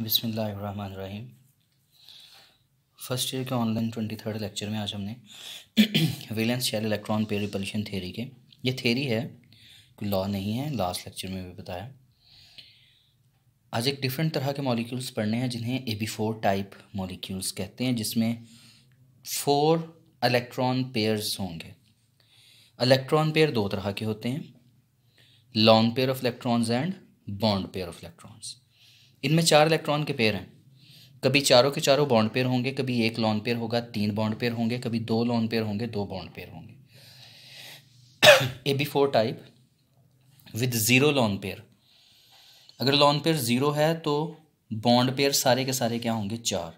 रहीम first year के online twenty third lecture में आज हमने valence shell electron pair repulsion theory के ये थेरी है कोई लॉ नहीं है लास्ट लेक्चर में भी बताया आज एक डिफरेंट तरह के मॉलिक्यूल्स पढ़ने हैं जिन्हें A B four type molecules कहते हैं जिसमें फोर इलेक्ट्रॉन पेयर्स होंगे इलेक्ट्रॉन पेयर दो तरह के होते हैं lone pair of electrons and bond pair of electrons इनमें चार इलेक्ट्रॉन के पेयर हैं कभी चारों के चारों बॉन्ड पेयर होंगे कभी एक लॉन पेयर होगा तीन बॉन्ड पेयर होंगे कभी दो लॉन पेयर होंगे दो बॉन्ड पेयर होंगे A B four type with zero lone pair अगर लॉन पेयर ज़ीरो है तो बॉन्ड पेयर सारे के सारे क्या होंगे चार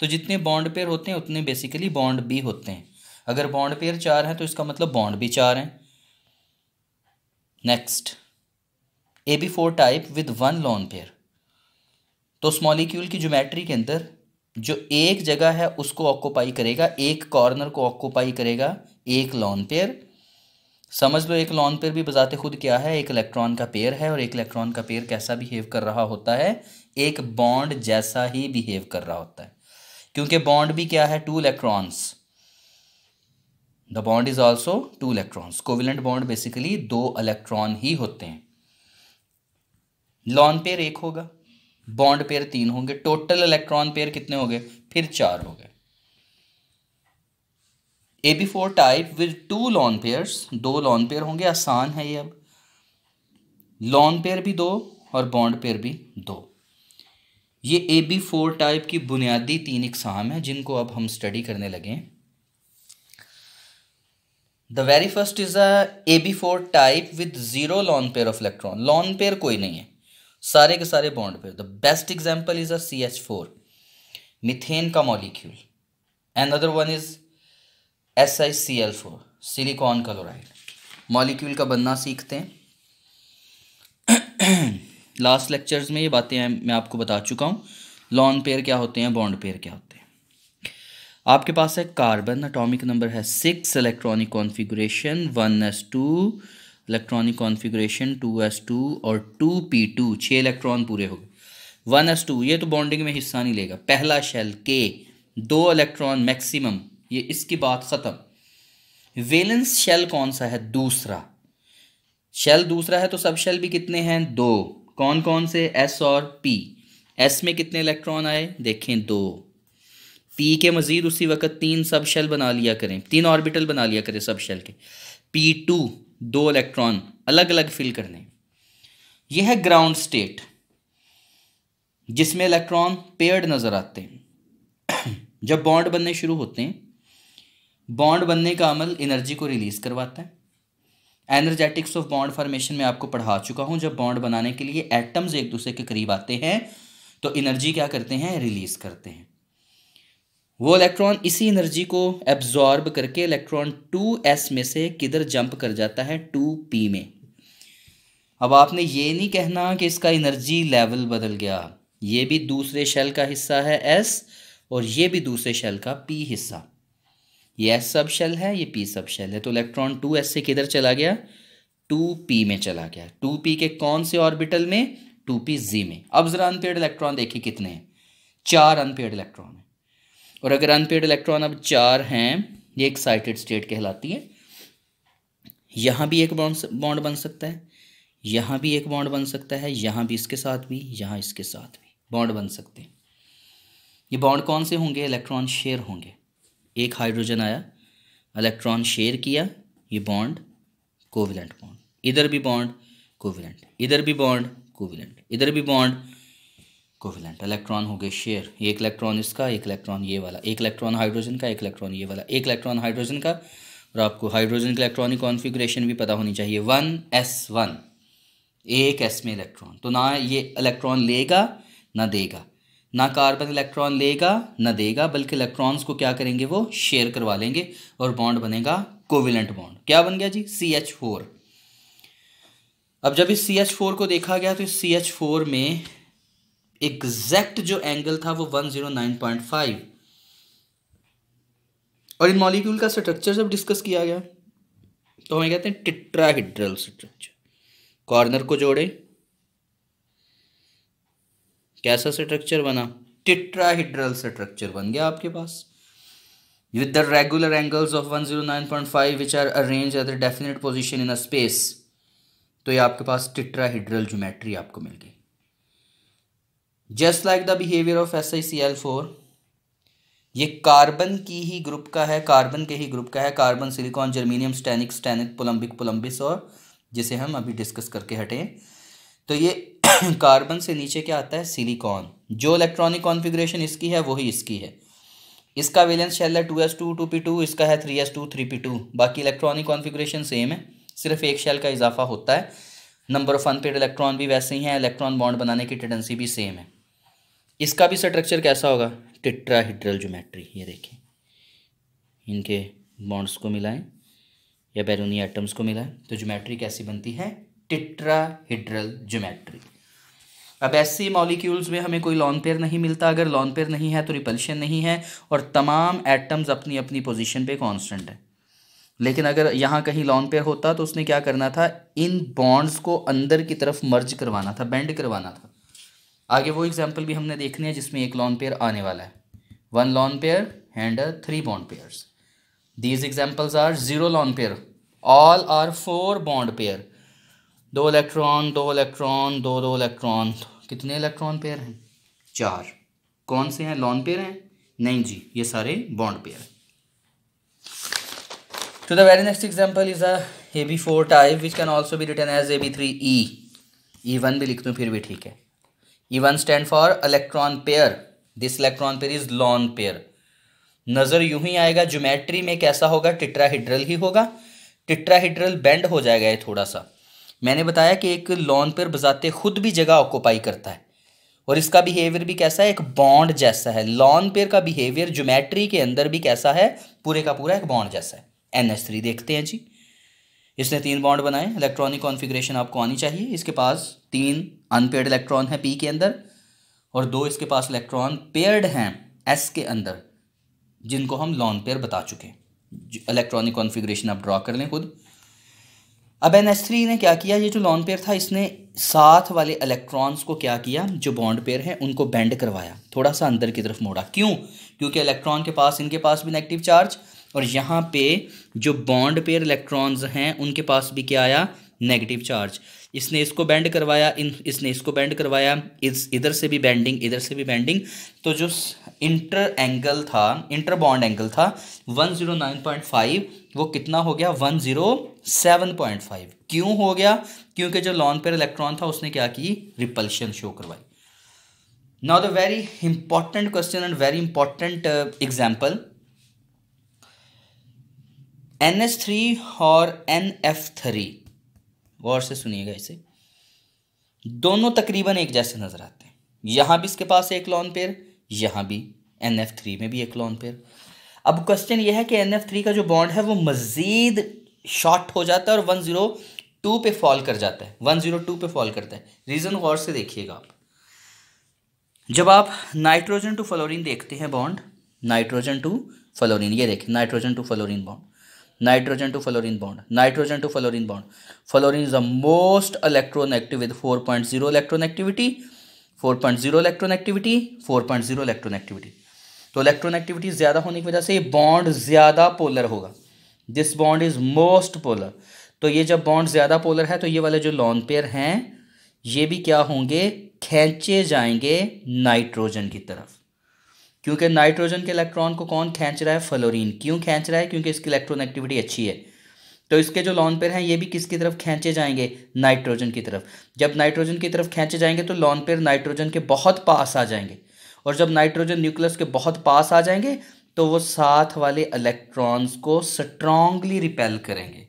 तो जितने बॉन्ड पेयर होते हैं उतने बेसिकली बॉन्ड भी होते हैं अगर बॉन्ड पेयर चार हैं तो इसका मतलब बॉन्ड भी चार हैं next A B four type with one lone pair तो उस मॉलिक्यूल की ज्योमेट्री के अंदर जो एक जगह है उसको ऑक्यूपाई करेगा एक कॉर्नर को ऑक्यूपाई करेगा एक लॉन पेयर समझ लो एक लॉन पेयर भी बजाते खुद क्या है एक इलेक्ट्रॉन का पेयर है और एक इलेक्ट्रॉन का पेयर कैसा बिहेव कर रहा होता है एक बॉन्ड जैसा ही बिहेव कर रहा होता है क्योंकि बॉन्ड भी क्या है two electrons the bond is also two electrons covalent bond basically दो इलेक्ट्रॉन ही होते हैं लॉन पेयर एक होगा बॉन्ड पेयर तीन होंगे टोटल इलेक्ट्रॉन पेयर कितने हो गए फिर चार हो गए A B four type with two lone pairs दो लॉन पेयर होंगे आसान है ये अब लॉन पेयर भी दो और बॉन्ड पेयर भी दो ये ए बी फोर टाइप की बुनियादी तीन इकसाम है जिनको अब हम स्टडी करने लगे the very first is a A B four type with zero lone pair of electron lone pair कोई नहीं है सारे के सारे बॉन्ड पे the best example is a C H four methane का molecule and other one is S I C L four silicon chloride molecule का बनना सीखते हैं लास्ट लेक्चर्स में ये बातें हैं मैं आपको बता चुका हूँ लॉन पेयर क्या होते हैं बॉन्ड पेयर क्या होते हैं आपके पास है कार्बन अटोमिक नंबर है six electronic configuration one S two electronic configuration two S two और टू पी टू छः इलेक्ट्रॉन पूरे हो गए वन एस टू ये तो बॉन्डिंग में हिस्सा नहीं लेगा पहला शेल के दो इलेक्ट्रॉन मैक्सिमम ये इसकी बात ख़त्म वेलेंस शेल कौन सा है दूसरा शेल दूसरा है तो सब शेल भी कितने हैं दो कौन कौन से एस और पी एस में कितने इलेक्ट्रॉन आए देखें दो पी के मज़ीद उसी वक्त तीन सब शेल बना लिया करें तीन ऑर्बिटल बना लिया करें सब शेल के पी टू दो इलेक्ट्रॉन अलग अलग फिल करने यह है ग्राउंड स्टेट जिसमें इलेक्ट्रॉन पेयर्ड नज़र आते हैं जब बॉन्ड बनने शुरू होते हैं बॉन्ड बनने का अमल एनर्जी को रिलीज़ करवाता है एनर्जेटिक्स ऑफ बॉन्ड फॉर्मेशन में आपको पढ़ा चुका हूँ जब बॉन्ड बनाने के लिए एटम्स एक दूसरे के करीब आते हैं तो एनर्जी क्या करते हैं रिलीज़ करते हैं वो इलेक्ट्रॉन इसी एनर्जी को एब्जॉर्ब करके इलेक्ट्रॉन टू एस में से किधर जंप कर जाता है टू पी में अब आपने ये नहीं कहना कि इसका एनर्जी लेवल बदल गया ये भी दूसरे शेल का हिस्सा है एस और ये भी दूसरे शेल का पी हिस्सा ये एस सब शेल है ये पी सब शेल है तो इलेक्ट्रॉन टू एस से किधर चला गया टू पी में चला गया टू पी के कौन से ऑर्बिटल में टू पी जी में अब ज़रा अनपेड इलेक्ट्रॉन देखिए कितने हैं चार अनपेड इलेक्ट्रॉन है और अगर अनपेड इलेक्ट्रॉन अब चार हैं ये एक्साइटेड स्टेट कहलाती है यहाँ भी एक बॉन्ड बॉन्ड बन सकता है यहाँ भी एक बॉन्ड बन सकता है यहाँ भी इसके साथ भी यहाँ इसके साथ भी बॉन्ड बन सकते हैं ये बॉन्ड कौन से होंगे इलेक्ट्रॉन शेयर होंगे एक हाइड्रोजन आया इलेक्ट्रॉन शेयर किया ये बॉन्ड कोविलेंट बॉन्ड इधर भी बॉन्ड कोविलेंट इधर भी बॉन्ड कोविलेंट इधर भी बॉन्ड कोविलेंट इलेक्ट्रॉन हो गए शेयर एक इलेक्ट्रॉन इसका एक इलेक्ट्रॉन ये वाला एक इलेक्ट्रॉन हाइड्रोजन का एक इलेक्ट्रॉन ये वाला एक इलेक्ट्रॉन हाइड्रोजन का और आपको हाइड्रोजन की इलेक्ट्रॉनिक कॉन्फिग्रेशन भी पता होनी चाहिए वन एस वन एक एस में इलेक्ट्रॉन तो ना ये इलेक्ट्रॉन लेगा ना देगा ना कार्बन इलेक्ट्रॉन लेगा ना देगा बल्कि इलेक्ट्रॉन्स को क्या करेंगे वो शेयर करवा लेंगे और बॉन्ड बनेगा कोविलेंट बॉन्ड क्या बन गया जी सी एच फोर अब जब इस सी एच फोर को देखा गया तो इस सी एच फोर में एग्जैक्ट जो एंगल था वो 109.5 और इन मॉलिक्यूल का स्ट्रक्चर जब डिस्कस किया गया तो हमें कहते हैं टिट्राहीड्रल स्ट्रक्चर कॉर्नर को जोड़े कैसा स्ट्रक्चर बना टिट्राहीड्रल स्ट्रक्चर बन गया आपके पास with the regular angles of 109.5 which which are arrange at definite position in a space तो ये आपके पास टिट्राहीड्रल ज्योमेट्री आपको मिल गई just like the behaviour of S I C L four ये कार्बन की ही ग्रुप का है कार्बन के ही ग्रुप का है carbon silicon germanium stannic stannic plumbic plumbic और जिसे हम अभी डिस्कस करके हटें तो ये कार्बन से नीचे क्या आता है सिलिकॉन जो इलेक्ट्रॉनिक कॉन्फ़िगरेशन इसकी है वही इसकी है इसका वेलेंस शेल है two S two two P two इसका है three S two three P two बाकी इलेक्ट्रॉनिक कॉन्फ़िगरेशन सेम है सिर्फ एक शेल का इजाफा होता है नंबर ऑफ अनपेड इलेक्ट्रॉन भी वैसे ही हैं इलेक्ट्रॉन बॉन्ड बनाने की टेंडेंसी भी सेम है इसका भी स्ट्रक्चर कैसा होगा टिट्राहीड्रल ज्योमेट्री ये देखें इनके बॉन्ड्स को मिलाएं या बैरूनी एटम्स को मिलाएं तो ज्योमेट्री कैसी बनती है टिट्राहीड्रल ज्योमेट्री अब ऐसे मॉलिक्यूल्स में हमें कोई लॉन पेयर नहीं मिलता अगर लॉन पेयर नहीं है तो रिपल्शन नहीं है और तमाम एटम्स अपनी अपनी पोजीशन पे कांस्टेंट है लेकिन अगर यहाँ कहीं लॉन पेयर होता तो उसने क्या करना था इन बॉन्ड्स को अंदर की तरफ मर्ज करवाना था बेंड करवाना था आगे वो एग्जाम्पल भी हमने देखने हैं जिसमें एक लॉन पेयर आने वाला है one lone pair and three bond pairs these examples are zero lone pair all are four bond pair दो इलेक्ट्रॉन दो इलेक्ट्रॉन दो दो इलेक्ट्रॉन कितने इलेक्ट्रॉन पेयर हैं चार कौन से हैं लॉन पेयर हैं नहीं जी ये सारे बॉन्ड पेयर हैं to the very four type which can also be written as A B three E E one भी लिख दूँ फिर भी ठीक है one stand for electron pair this electron pair is lone pair नज़र यूं ही आएगा ज्योमेट्री में कैसा होगा टिट्राहीड्रल ही होगा टिट्राहीड्रल बेंड हो जाएगा ये थोड़ा सा मैंने बताया कि एक लॉन पेयर बजाते खुद भी जगह ऑक्यूपाई करता है और इसका बिहेवियर भी कैसा है एक बॉन्ड जैसा है लॉन पेयर का बिहेवियर ज्योमेट्री के अंदर भी कैसा है पूरे का पूरा एक बॉन्ड जैसा है एन एस थ्री देखते हैं जी इसने तीन बॉन्ड बनाए इलेक्ट्रॉनिक कॉन्फिग्रेशन आपको आनी चाहिए इसके पास तीन अनपेड इलेक्ट्रॉन है पी के अंदर और दो इसके पास इलेक्ट्रॉन पेयर्ड हैं एस के अंदर जिनको हम लॉन पेयर बता चुके हैं इलेक्ट्रॉनिक कॉन्फिग्रेशन आप ड्रॉ कर लें खुद अब एन एस थ्री ने क्या किया ये जो लॉन पेयर था इसने साथ वाले इलेक्ट्रॉन्स को क्या किया जो बॉन्ड पेयर हैं उनको बेंड करवाया थोड़ा सा अंदर की तरफ मोड़ा क्यों क्योंकि इलेक्ट्रॉन के पास इनके पास भी नेगेटिव चार्ज और यहाँ पे जो बॉन्ड पेयर इलेक्ट्रॉन्स हैं उनके पास भी क्या आया नेगेटिव चार्ज इसने इसको बैंड करवाया इन इसने इसको बैंड करवाया इस इधर से भी बैंडिंग इधर से भी बैंडिंग तो जो इंटर एंगल था इंटर बॉन्ड एंगल था 109.5 वो कितना हो गया 107.5 क्यों हो गया क्योंकि जो लॉन पेयर इलेक्ट्रॉन था उसने क्या की रिपल्शन शो करवाई now the very important question and very important example N H three और एन एफ थ्री गौर से सुनिएगा इसे दोनों तकरीबन एक जैसे नज़र आते हैं यहां भी इसके पास एक लॉन पेयर यहां भी एन एफ थ्री में भी एक लॉन पेयर अब क्वेश्चन यह है कि एन एफ थ्री का जो बॉन्ड है वो मज़ीद शॉर्ट हो जाता है और वन ज़ीरो टू पे फॉल कर जाता है वन ज़ीरो टू पे फॉल करता है रीज़न गौर से देखिएगा आप जब आप नाइट्रोजन टू फ्लोरीन देखते हैं बॉन्ड नाइट्रोजन टू फ्लोरीन ये देखें nitrogen to fluorine bond nitrogen to fluorine bond nitrogen to fluorine bond fluorine is the most electron electronegative with 4.0 electronegativity 4.0 electronegativity 4.0 activity तो इलेक्ट्रॉन एक्टिविटी ज्यादा होने की वजह से बॉन्ड ज्यादा पोलर होगा this bond is most polar तो ये जब बॉन्ड ज्यादा पोलर है तो ये वाले जो लॉन पेयर हैं ये भी क्या होंगे खेचे जाएंगे नाइट्रोजन की तरफ क्योंकि नाइट्रोजन के इलेक्ट्रॉन को कौन खींच रहा है फ्लोरीन क्यों खींच रहा है क्योंकि इसकी इलेक्ट्रॉन एक्टिविटी अच्छी है तो इसके जो लॉन पेयर हैं ये भी किसकी तरफ खींचे जाएंगे नाइट्रोजन की तरफ जब नाइट्रोजन की तरफ खींचे जाएंगे तो लॉन पेयर नाइट्रोजन के बहुत पास आ जाएंगे और जब नाइट्रोजन न्यूक्लियस के बहुत पास आ जाएंगे तो वो साथ वाले इलेक्ट्रॉन्स को स्ट्रांगली रिपेल करेंगे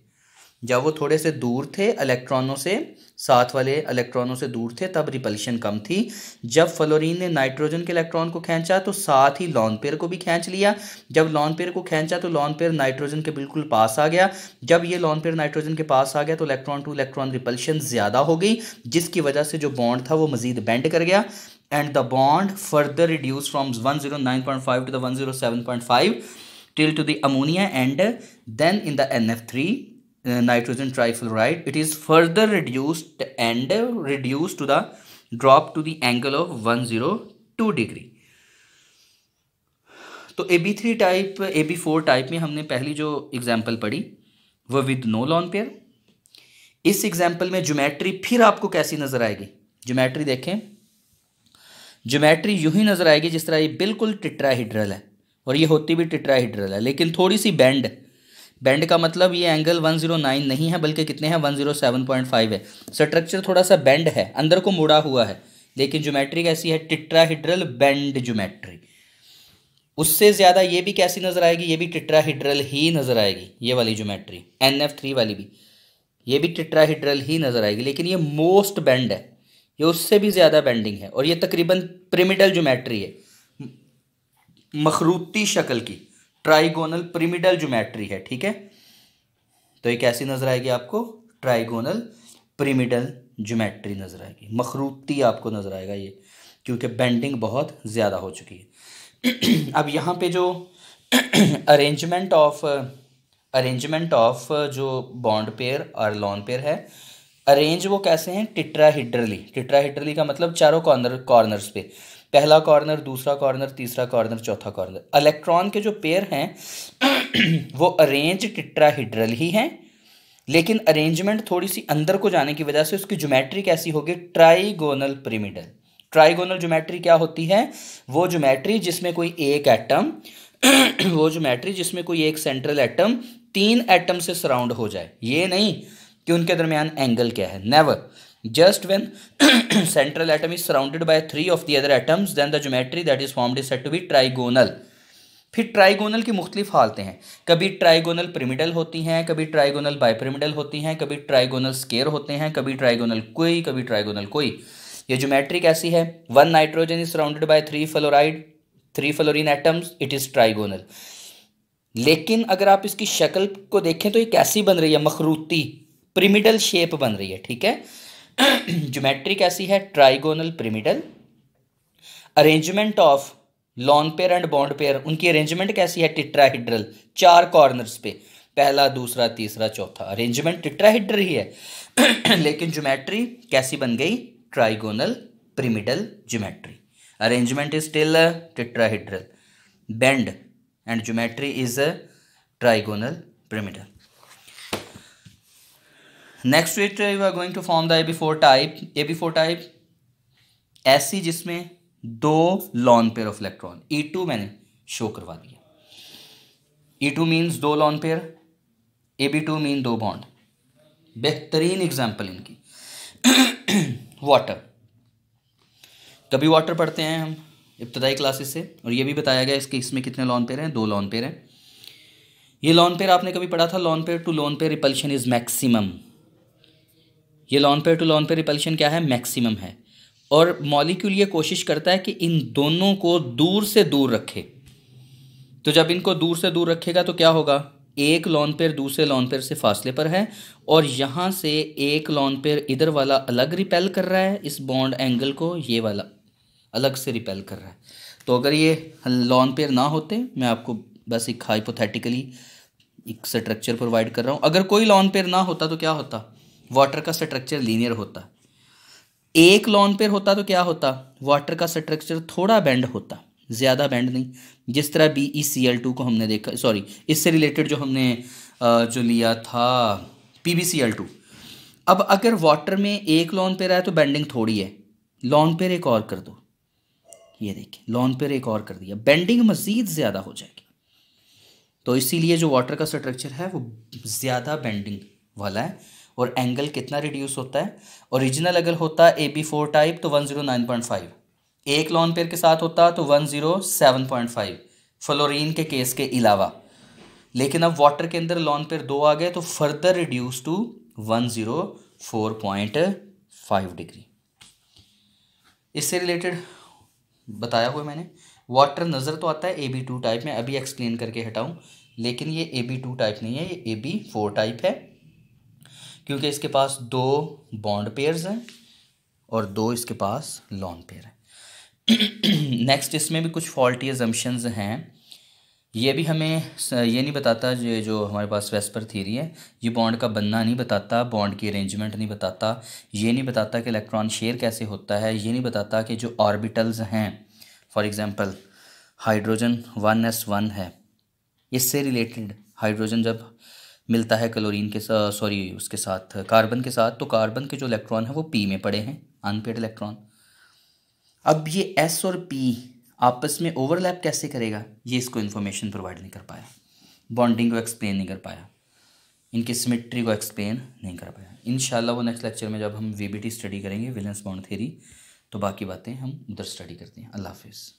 जब वो थोड़े से दूर थे इलेक्ट्रॉनों से साथ वाले इलेक्ट्रॉनों से दूर थे तब रिपल्शन कम थी जब फ्लोरीन ने नाइट्रोजन के इलेक्ट्रॉन को खींचा तो साथ ही लॉन पेयर को भी खींच लिया जब लॉन पेयर को खींचा तो लॉन पेयर नाइट्रोजन के बिल्कुल पास आ गया जब ये लॉन पेयर नाइट्रोजन के पास आ गया तो इलेक्ट्रॉन टू इलेक्ट्रॉन रिपल्शन ज़्यादा हो गई जिसकी वजह से जो बॉन्ड था वो मजीद बेंड कर गया and the bond further reduce from one zero nine point five to the one zero seven point five the ammonia and then in the N F three Uh, nitrogen trifluoride it is further reduced and reduced to the drop to the angle of 102 degree तो A B three type A B four type में हमने पहली जो example पढ़ी वह with no lone pair इस example में geometry फिर आपको कैसी नजर आएगी ज्योमेट्री देखें ज्योमेट्री यूं ही नजर आएगी जिस तरह ये बिल्कुल टिट्राहीड्रल है और ये होती भी टिट्राहीड्रल है लेकिन थोड़ी सी बैंड है बैंड का मतलब ये एंगल 109 नहीं है बल्कि कितने हैं 107.5 है स्ट्रक्चर थोड़ा सा बैंड है अंदर को मुड़ा हुआ है लेकिन ज्योमेट्री कैसी है टिट्राहीड्रल बैंड ज्योमेट्री उससे ज़्यादा ये भी कैसी नज़र आएगी ये भी टिट्राहीड्रल ही नज़र आएगी ये वाली ज्योमेट्री एन एफ थ्री वाली भी ये भी टिट्राहीड्रल ही नज़र आएगी लेकिन ये मोस्ट बैंड है ये उससे भी ज़्यादा बैंडिंग है और ये तकरीबन प्रिमिडल ज्योमेट्री है मखरूती शक्ल की ट्राइगोनल प्रिमिडल ज्योमेट्री है ठीक है तो ये कैसी नजर आएगी आपको ट्राइगोनल पिरिमिडल ज्योमेट्री नजर आएगी मखरूती आपको नजर आएगा ये क्योंकि बेंडिंग बहुत ज़्यादा हो चुकी है अब यहाँ पे जो अरेंजमेंट ऑफ अरेंजमेंट ऑफ जो बॉन्ड पेयर और लॉन पेयर है अरेंज वो कैसे हैं टिट्राहीड्रली टिट्राहीड्रली का मतलब चारों कॉर्नर कॉर्नर्स पे पहला कॉर्नर दूसरा कॉर्नर तीसरा कॉर्नर चौथा कॉर्नर इलेक्ट्रॉन के जो पेयर हैं वो अरेंज टिट्राहीड्रल ही हैं लेकिन अरेंजमेंट थोड़ी सी अंदर को जाने की वजह से उसकी ज्योमेट्री कैसी होगी ट्राइगोनल पिरिमिडल ट्राइगोनल ज्योमेट्री क्या होती है वो ज्योमेट्री जिसमें कोई एक एटम वो ज्योमेट्री जिसमें कोई एक सेंट्रल एटम तीन एटम से सराउंड हो जाए ये नहीं कि उनके दरमियान एंगल क्या है never Just when central atom is surrounded by three of the other atoms, then the geometry that is formed is said to be trigonal. फिर ट्राइगोनल की मुख्तलिफ हालतें हैं कभी ट्राइगोनल प्रिमिडल होती हैं कभी ट्राइगोनल बायपिरामिडल होती हैं कभी ट्राइगोनल स्केयर होते हैं कभी ट्राइगोनल कोई कभी ट्राइगोनल कोई ये ज्योमेट्री कैसी है one nitrogen is surrounded by three fluoride three fluorine atoms it is trigonal लेकिन अगर आप इसकी शक्ल को देखें तो ये कैसी बन रही है मखरूती प्रिमिडल शेप बन रही है ठीक है ज्योमेट्री कैसी है trigonal pyramidal arrangement of lone pair and bond pair उनकी अरेंजमेंट कैसी है टिट्राहीड्रल चार कॉर्नर्स पे पहला दूसरा तीसरा चौथा अरेंजमेंट टिट्राहीड्रल ही है लेकिन ज्योमेट्री कैसी बन गई trigonal pyramidal geometry arrangement is still tetrahedral bend and geometry is trigonal pyramidal next to you are going to form the A B four type A B four type ऐसी जिसमें दो lone pair of electron E two मैंने show करवा दिया E two means दो lone pair A B two mean दो bond बेहतरीन example इनकी वाटर कभी वाटर पढ़ते हैं हम इब्तदाई क्लासेस से और ये भी बताया गया इसके इसमें कितने लॉन पेयर हैं दो लॉन पेयर हैं ये लॉन पेयर आपने कभी पढ़ा था lone pair to lone pair repulsion is maximum ये lone pair to lone pair repulsion क्या है मैक्सिमम है और मॉलिक्यूल ये कोशिश करता है कि इन दोनों को दूर से दूर रखे तो जब इनको दूर से दूर रखेगा तो क्या होगा एक लॉन पेयर दूसरे लॉन पेयर से फासले पर है और यहाँ से एक लॉन पेयर इधर वाला अलग रिपेल कर रहा है इस बॉन्ड एंगल को ये वाला अलग से रिपेल कर रहा है तो अगर ये लॉन पेयर ना होते मैं आपको बस एक हाइपोथेटिकली एक स्ट्रक्चर प्रोवाइड कर रहा हूँ अगर कोई लॉन पेयर ना होता तो क्या होता वाटर का स्ट्रक्चर लीनियर होता एक लॉन पेयर होता तो क्या होता वाटर का स्ट्रक्चर थोड़ा बेंड होता ज़्यादा बेंड नहीं जिस तरह B E C L two को हमने देखा सॉरी इससे रिलेटेड जो हमने जो लिया था P B C L two अब अगर वाटर में एक लॉन पेयर आया तो बेंडिंग थोड़ी है लॉन पेयर एक और कर दो ये देखिए लॉन पेयर एक और कर दिया बेंडिंग मज़ीद ज़्यादा हो जाएगी तो इसीलिए जो वाटर का स्ट्रक्चर है वो ज़्यादा बेंडिंग वाला है और एंगल कितना रिड्यूस होता है ओरिजिनल अगर होता ए बी फोर टाइप तो one zero nine point five एक लॉन पेयर के साथ होता तो one zero seven point five fluorine के केस के अलावा लेकिन अब वाटर के अंदर लॉन पेयर दो आ गए तो further reduce to one zero four point five degree इससे रिलेटेड बताया हुआ मैंने वाटर नज़र तो आता है ए बी टू टाइप में अभी एक्सप्लेन करके हटाऊँ लेकिन ये ए बी टू टाइप नहीं है ये ए बी फोर टाइप है क्योंकि इसके पास दो बॉन्ड पेयर्स हैं और दो इसके पास लॉन्ग पेयर हैं नेक्स्ट इसमें भी कुछ फॉल्टी एजम्पन्स हैं ये भी हमें ये नहीं बताता जो जो हमारे पास वेस्पर थीरी है ये बॉन्ड का बनना नहीं बताता बॉन्ड की अरेंजमेंट नहीं बताता ये नहीं बताता कि इलेक्ट्रॉन शेयर कैसे होता है ये नहीं बताता कि जो ऑर्बिटल्स हैं for example hydrogen one S one है इससे रिलेटेड हाइड्रोजन जब मिलता है क्लोरीन के सॉरी उसके साथ कार्बन के साथ तो कार्बन के जो इलेक्ट्रॉन है वो पी में पड़े हैं अनपेड इलेक्ट्रॉन अब ये एस और पी आपस में ओवरलैप कैसे करेगा ये इसको इन्फॉर्मेशन प्रोवाइड नहीं कर पाया बॉन्डिंग को एक्सप्लेन नहीं कर पाया इनकी सिमिट्री को एक्सप्लेन नहीं कर पाया इन वो नेक्स्ट लेक्चर में जब हम वी स्टडी करेंगे विलेंस बॉन्ड थेरी तो बाकी बातें हम उधर स्टडी करते हैं अल्लाह हाफिज़